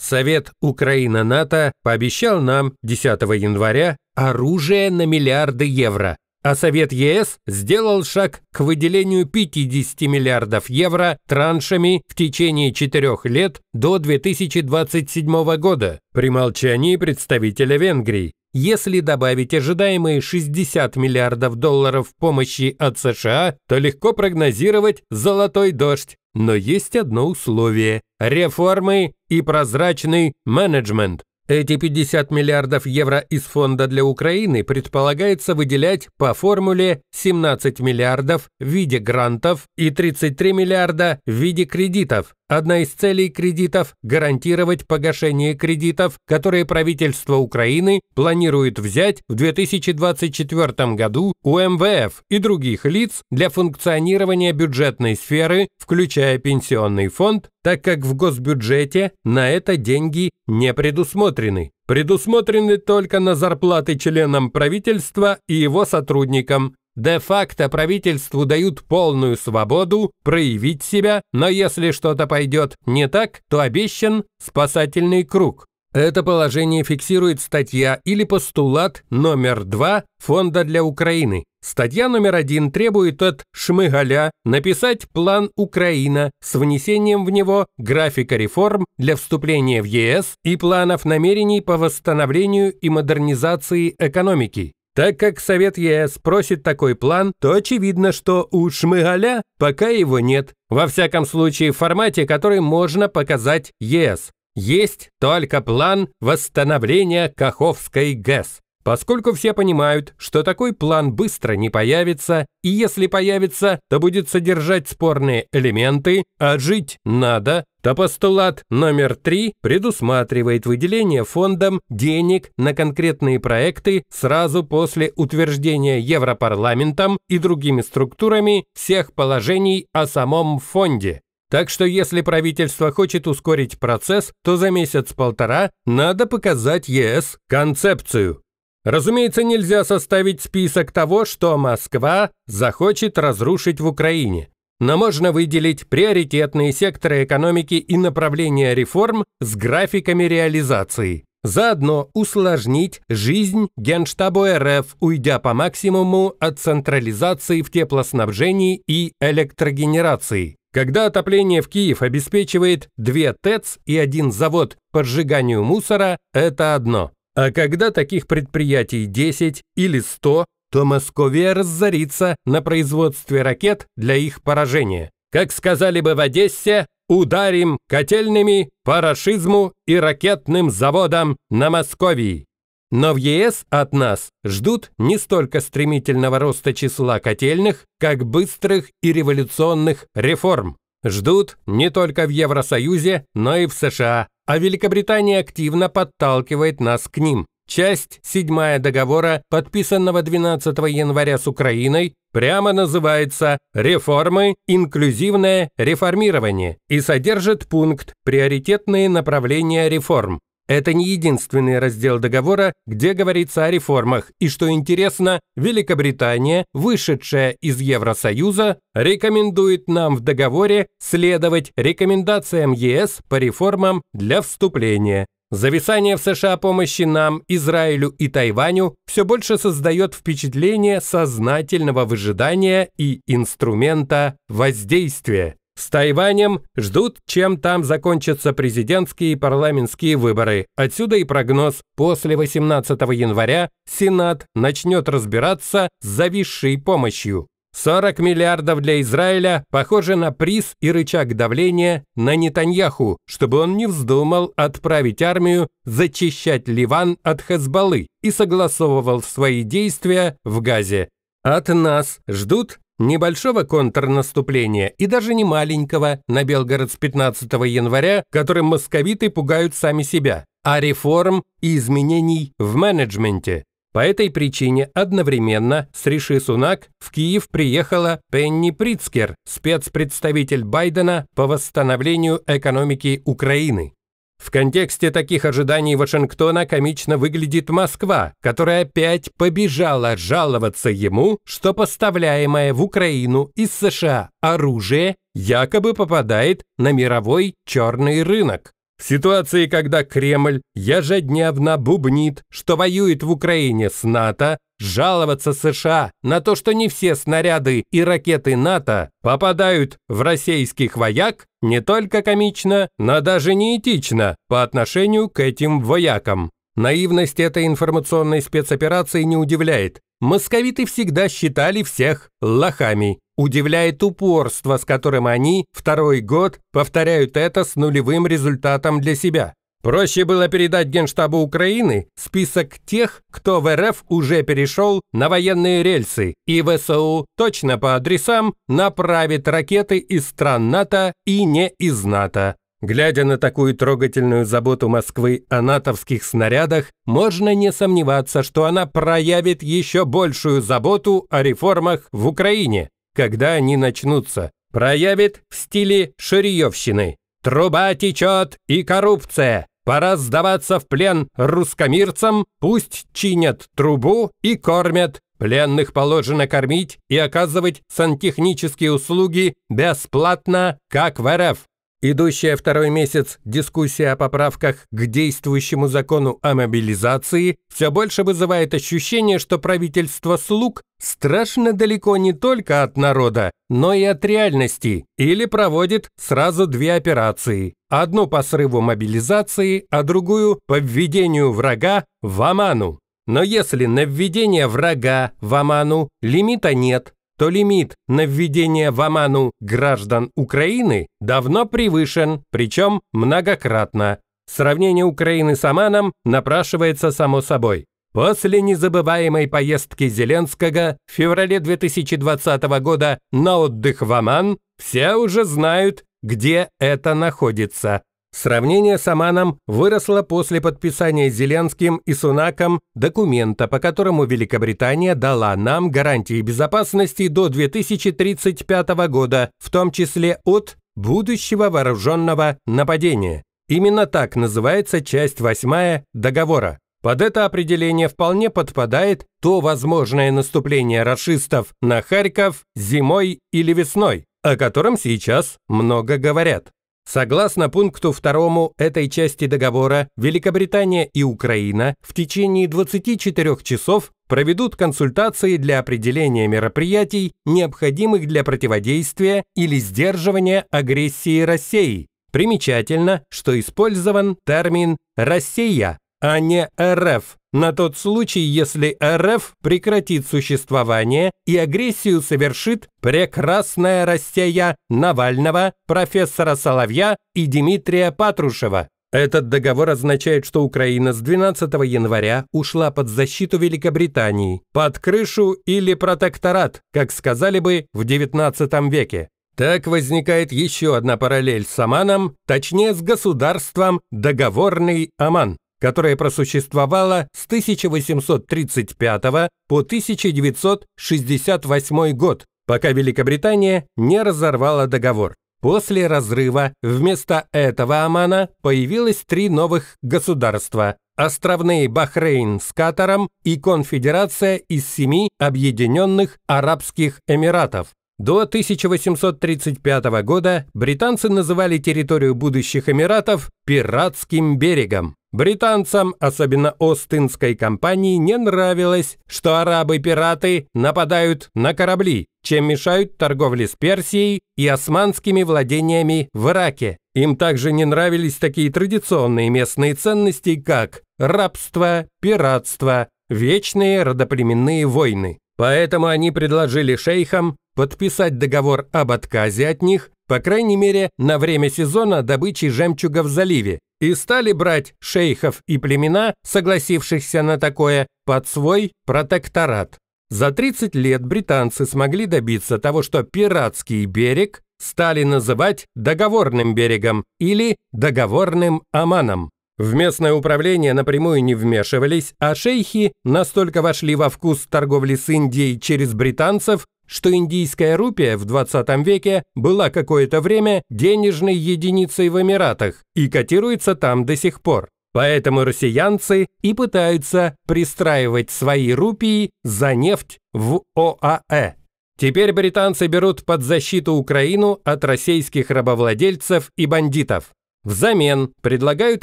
Совет Украина-НАТО пообещал нам 10 января оружие на миллиарды евро, а Совет ЕС сделал шаг к выделению 50 миллиардов евро траншами в течение четырех лет до 2027 года при молчании представителя Венгрии. Если добавить ожидаемые 60 миллиардов долларов помощи от США, то легко прогнозировать золотой дождь но есть одно условие – реформы и прозрачный менеджмент. Эти 50 миллиардов евро из фонда для Украины предполагается выделять по формуле 17 миллиардов в виде грантов и 33 миллиарда в виде кредитов. Одна из целей кредитов – гарантировать погашение кредитов, которые правительство Украины планирует взять в 2024 году у МВФ и других лиц для функционирования бюджетной сферы, включая пенсионный фонд, так как в госбюджете на это деньги не предусмотрены. Предусмотрены только на зарплаты членам правительства и его сотрудникам. Де-факто правительству дают полную свободу проявить себя, но если что-то пойдет не так, то обещан спасательный круг. Это положение фиксирует статья или постулат номер два Фонда для Украины. Статья номер один требует от Шмыгаля написать план Украина с внесением в него графика реформ для вступления в ЕС и планов намерений по восстановлению и модернизации экономики. Так как Совет ЕС просит такой план, то очевидно, что у Шмыгаля пока его нет. Во всяком случае, в формате, который можно показать ЕС. Есть только план восстановления Каховской ГЭС. Поскольку все понимают, что такой план быстро не появится, и если появится, то будет содержать спорные элементы, а жить надо, то постулат номер три предусматривает выделение фондом денег на конкретные проекты сразу после утверждения Европарламентом и другими структурами всех положений о самом фонде. Так что если правительство хочет ускорить процесс, то за месяц-полтора надо показать ЕС концепцию. Разумеется, нельзя составить список того, что Москва захочет разрушить в Украине. Но можно выделить приоритетные секторы экономики и направления реформ с графиками реализации. Заодно усложнить жизнь Генштабу РФ, уйдя по максимуму от централизации в теплоснабжении и электрогенерации. Когда отопление в Киев обеспечивает две ТЭЦ и один завод по сжиганию мусора, это одно. А когда таких предприятий 10 или 100, то Московия разорится на производстве ракет для их поражения. Как сказали бы в Одессе, ударим котельными, по парашизму и ракетным заводам на Московии. Но в ЕС от нас ждут не столько стремительного роста числа котельных, как быстрых и революционных реформ. Ждут не только в Евросоюзе, но и в США а Великобритания активно подталкивает нас к ним. Часть 7 договора, подписанного 12 января с Украиной, прямо называется «Реформы. Инклюзивное реформирование» и содержит пункт «Приоритетные направления реформ». Это не единственный раздел договора, где говорится о реформах, и что интересно, Великобритания, вышедшая из Евросоюза, рекомендует нам в договоре следовать рекомендациям ЕС по реформам для вступления. Зависание в США помощи нам, Израилю и Тайваню все больше создает впечатление сознательного выжидания и инструмента воздействия. С Тайванем ждут, чем там закончатся президентские и парламентские выборы. Отсюда и прогноз. После 18 января Сенат начнет разбираться с зависшей помощью. 40 миллиардов для Израиля похоже на приз и рычаг давления на Нетаньяху, чтобы он не вздумал отправить армию зачищать Ливан от Хезбаллы и согласовывал свои действия в Газе. От нас ждут Небольшого контрнаступления и даже не маленького на Белгород с 15 января, которым московиты пугают сами себя, а реформ и изменений в менеджменте. По этой причине одновременно с Риши Сунак в Киев приехала Пенни Прицкер, спецпредставитель Байдена по восстановлению экономики Украины. В контексте таких ожиданий Вашингтона комично выглядит Москва, которая опять побежала жаловаться ему, что поставляемое в Украину из США оружие якобы попадает на мировой черный рынок. В ситуации, когда Кремль ежедневно бубнит, что воюет в Украине с НАТО, жаловаться США на то, что не все снаряды и ракеты НАТО попадают в российских вояк, не только комично, но даже неэтично по отношению к этим воякам. Наивность этой информационной спецоперации не удивляет. Московиты всегда считали всех лохами. Удивляет упорство, с которым они второй год повторяют это с нулевым результатом для себя. Проще было передать Генштабу Украины список тех, кто в РФ уже перешел на военные рельсы, и ВСУ точно по адресам направит ракеты из стран НАТО и не из НАТО. Глядя на такую трогательную заботу Москвы о натовских снарядах, можно не сомневаться, что она проявит еще большую заботу о реформах в Украине, когда они начнутся. Проявит в стиле шириевщины. Труба течет и коррупция. Пора сдаваться в плен русскомирцам, пусть чинят трубу и кормят. Пленных положено кормить и оказывать сантехнические услуги бесплатно, как в РФ. Идущая второй месяц дискуссия о поправках к действующему закону о мобилизации все больше вызывает ощущение, что правительство слуг страшно далеко не только от народа, но и от реальности, или проводит сразу две операции. Одну по срыву мобилизации, а другую по введению врага в аману. Но если на введение врага в аману лимита нет, то лимит на введение в Оману граждан Украины давно превышен, причем многократно. Сравнение Украины с Оманом напрашивается само собой. После незабываемой поездки Зеленского в феврале 2020 года на отдых в Оман все уже знают, где это находится. Сравнение с Оманом выросло после подписания Зеленским и Сунаком документа, по которому Великобритания дала нам гарантии безопасности до 2035 года, в том числе от будущего вооруженного нападения. Именно так называется часть 8 договора. Под это определение вполне подпадает то возможное наступление расистов на Харьков зимой или весной, о котором сейчас много говорят. Согласно пункту 2 этой части договора, Великобритания и Украина в течение 24 часов проведут консультации для определения мероприятий, необходимых для противодействия или сдерживания агрессии России. Примечательно, что использован термин «Россия» а не РФ, на тот случай, если РФ прекратит существование и агрессию совершит прекрасная Россия Навального, профессора Соловья и Дмитрия Патрушева. Этот договор означает, что Украина с 12 января ушла под защиту Великобритании, под крышу или протекторат, как сказали бы в 19 веке. Так возникает еще одна параллель с Оманом, точнее с государством договорный Оман которая просуществовала с 1835 по 1968 год, пока Великобритания не разорвала договор. После разрыва вместо этого Омана появилось три новых государства – островные Бахрейн с Катаром и конфедерация из семи Объединенных Арабских Эмиратов. До 1835 года британцы называли территорию будущих Эмиратов «пиратским берегом». Британцам, особенно Остинской компании, не нравилось, что арабы-пираты нападают на корабли, чем мешают торговле с Персией и османскими владениями в Ираке. Им также не нравились такие традиционные местные ценности, как рабство, пиратство, вечные родоплеменные войны. Поэтому они предложили шейхам подписать договор об отказе от них, по крайней мере, на время сезона добычи жемчуга в заливе, и стали брать шейхов и племена, согласившихся на такое, под свой протекторат. За 30 лет британцы смогли добиться того, что пиратский берег стали называть договорным берегом или договорным Оманом. В местное управление напрямую не вмешивались, а шейхи настолько вошли во вкус торговли с Индией через британцев, что индийская рупия в 20 веке была какое-то время денежной единицей в Эмиратах и котируется там до сих пор. Поэтому россиянцы и пытаются пристраивать свои рупии за нефть в ОАЭ. Теперь британцы берут под защиту Украину от российских рабовладельцев и бандитов. Взамен предлагают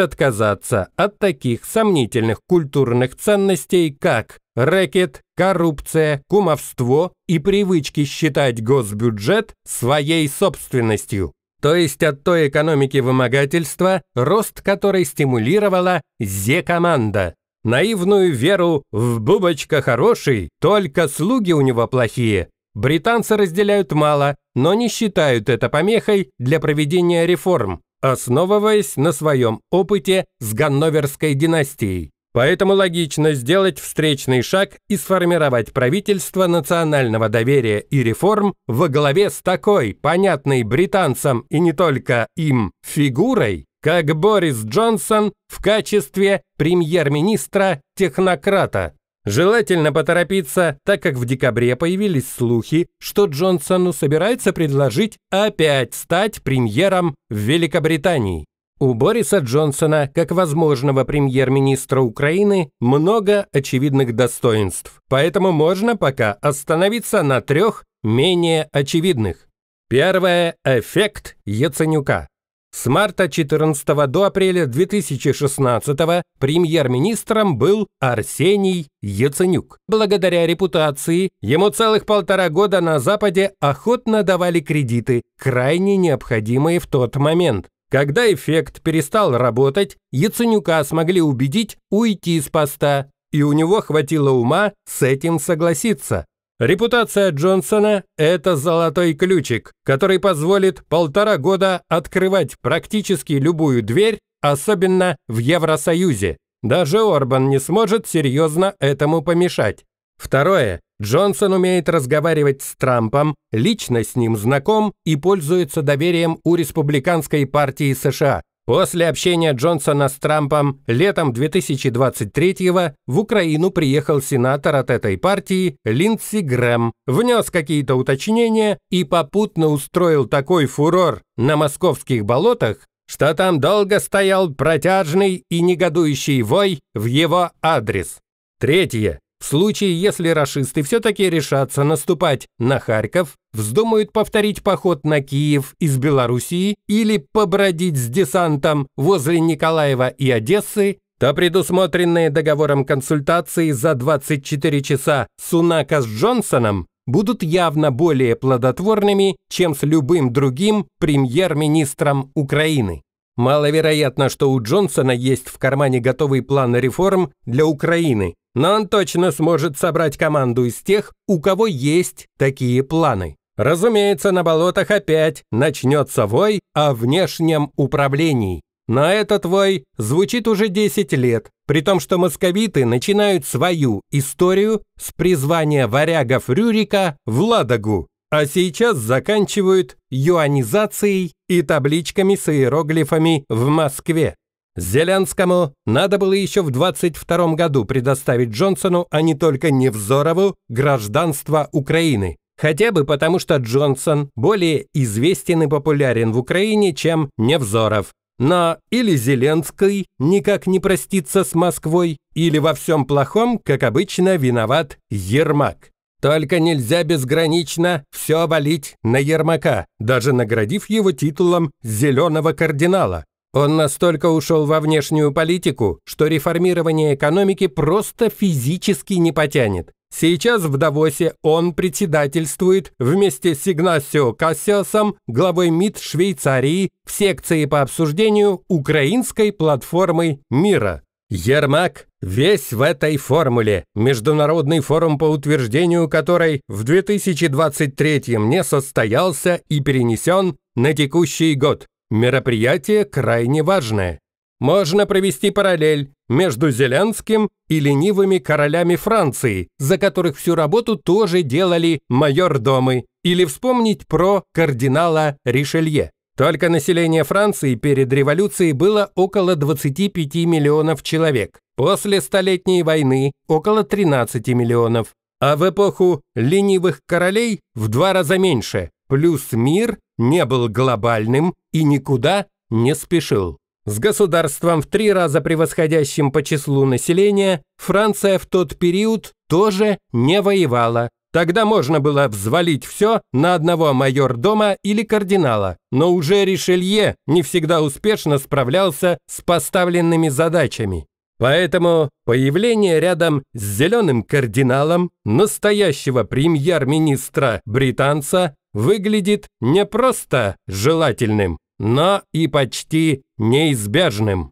отказаться от таких сомнительных культурных ценностей, как рэкет, коррупция, кумовство и привычки считать госбюджет своей собственностью. То есть от той экономики вымогательства, рост которой стимулировала «Зе-команда». Наивную веру в «Бубочка хороший, только слуги у него плохие» британцы разделяют мало, но не считают это помехой для проведения реформ основываясь на своем опыте с Ганноверской династией. Поэтому логично сделать встречный шаг и сформировать правительство национального доверия и реформ во главе с такой, понятной британцам и не только им, фигурой, как Борис Джонсон в качестве премьер-министра-технократа. Желательно поторопиться, так как в декабре появились слухи, что Джонсону собирается предложить опять стать премьером в Великобритании. У Бориса Джонсона, как возможного премьер-министра Украины, много очевидных достоинств, поэтому можно пока остановиться на трех менее очевидных. Первое – эффект Яценюка. С марта 14 до апреля 2016 премьер-министром был Арсений Яценюк. Благодаря репутации ему целых полтора года на Западе охотно давали кредиты, крайне необходимые в тот момент. Когда эффект перестал работать, Яценюка смогли убедить уйти с поста, и у него хватило ума с этим согласиться. Репутация Джонсона – это золотой ключик, который позволит полтора года открывать практически любую дверь, особенно в Евросоюзе. Даже Орбан не сможет серьезно этому помешать. Второе. Джонсон умеет разговаривать с Трампом, лично с ним знаком и пользуется доверием у республиканской партии США. После общения Джонсона с Трампом летом 2023-го в Украину приехал сенатор от этой партии Линдси Грэм, внес какие-то уточнения и попутно устроил такой фурор на московских болотах, что там долго стоял протяжный и негодующий вой в его адрес. Третье. В случае, если рашисты все-таки решатся наступать на Харьков, вздумают повторить поход на Киев из Белоруссии или побродить с десантом возле Николаева и Одессы, то предусмотренные договором консультации за 24 часа Сунака с Джонсоном будут явно более плодотворными, чем с любым другим премьер-министром Украины. Маловероятно, что у Джонсона есть в кармане готовый план реформ для Украины, но он точно сможет собрать команду из тех, у кого есть такие планы. Разумеется, на болотах опять начнется вой о внешнем управлении. Но этот вой звучит уже 10 лет, при том, что московиты начинают свою историю с призвания варягов Рюрика в Ладогу, а сейчас заканчивают юанизацией и табличками с иероглифами в Москве. Зеленскому надо было еще в 22 году предоставить Джонсону, а не только Невзорову, гражданство Украины. Хотя бы потому, что Джонсон более известен и популярен в Украине, чем Невзоров. Но или Зеленский никак не простится с Москвой, или во всем плохом, как обычно, виноват Ермак. Только нельзя безгранично все валить на Ермака, даже наградив его титулом «зеленого кардинала». Он настолько ушел во внешнюю политику, что реформирование экономики просто физически не потянет. Сейчас в Давосе он председательствует вместе с Игнасио Кассиасом, главой МИД Швейцарии, в секции по обсуждению украинской платформы мира. Ермак весь в этой формуле. Международный форум по утверждению которой в 2023 не состоялся и перенесен на текущий год. Мероприятие крайне важное. Можно провести параллель между Зеленским и ленивыми королями Франции, за которых всю работу тоже делали майордомы, или вспомнить про кардинала Ришелье. Только население Франции перед революцией было около 25 миллионов человек, после Столетней войны – около 13 миллионов, а в эпоху ленивых королей в два раза меньше, плюс мир не был глобальным и никуда не спешил. С государством в три раза превосходящим по числу населения Франция в тот период тоже не воевала. Тогда можно было взвалить все на одного майордома или кардинала, но уже Ришелье не всегда успешно справлялся с поставленными задачами. Поэтому появление рядом с зеленым кардиналом настоящего премьер-министра британца выглядит не просто желательным, но и почти неизбежным.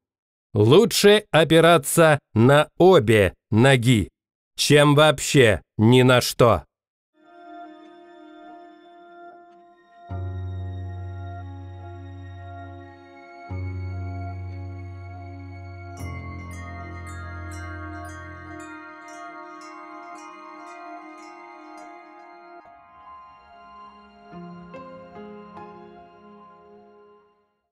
Лучше опираться на обе ноги, чем вообще ни на что.